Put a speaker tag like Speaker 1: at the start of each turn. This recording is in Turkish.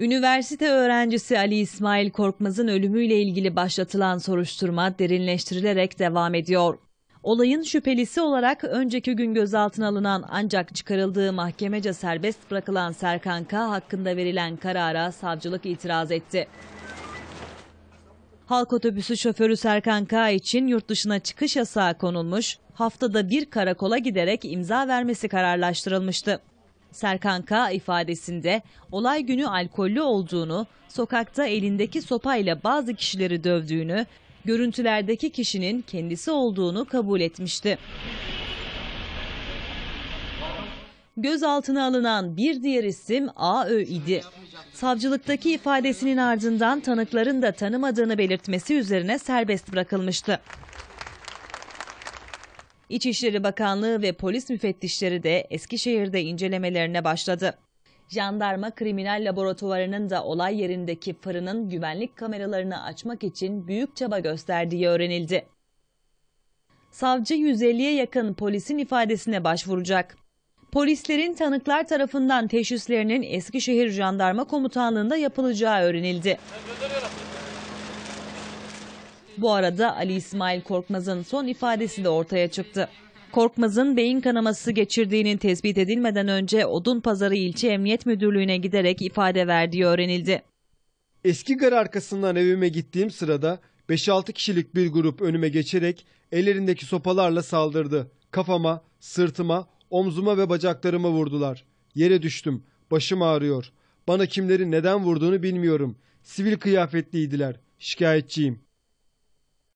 Speaker 1: Üniversite öğrencisi Ali İsmail Korkmaz'ın ölümüyle ilgili başlatılan soruşturma derinleştirilerek devam ediyor. Olayın şüphelisi olarak önceki gün gözaltına alınan ancak çıkarıldığı mahkemece serbest bırakılan Serkan K. hakkında verilen karara savcılık itiraz etti. Halk otobüsü şoförü Serkan K. için yurt dışına çıkış yasağı konulmuş, haftada bir karakola giderek imza vermesi kararlaştırılmıştı. Serkan K. ifadesinde olay günü alkollü olduğunu, sokakta elindeki sopayla bazı kişileri dövdüğünü, görüntülerdeki kişinin kendisi olduğunu kabul etmişti. Gözaltına alınan bir diğer isim AÖ idi. Savcılıktaki ifadesinin ardından tanıkların da tanımadığını belirtmesi üzerine serbest bırakılmıştı. İçişleri Bakanlığı ve polis müfettişleri de Eskişehir'de incelemelerine başladı. Jandarma Kriminal Laboratuvarı'nın da olay yerindeki fırının güvenlik kameralarını açmak için büyük çaba gösterdiği öğrenildi. Savcı 150'ye yakın polisin ifadesine başvuracak. Polislerin tanıklar tarafından teşhislerinin Eskişehir Jandarma Komutanlığı'nda yapılacağı öğrenildi. Bu arada Ali İsmail Korkmaz'ın son ifadesi de ortaya çıktı. Korkmaz'ın beyin kanaması geçirdiğinin tespit edilmeden önce Odunpazarı İlçe Emniyet Müdürlüğü'ne giderek ifade verdiği öğrenildi.
Speaker 2: Eski gar arkasından evime gittiğim sırada 5-6 kişilik bir grup önüme geçerek ellerindeki sopalarla saldırdı. Kafama, sırtıma, omzuma ve bacaklarıma vurdular. Yere düştüm. Başım ağrıyor. Bana kimleri neden vurduğunu bilmiyorum. Sivil kıyafetliydiler. Şikayetçiyim.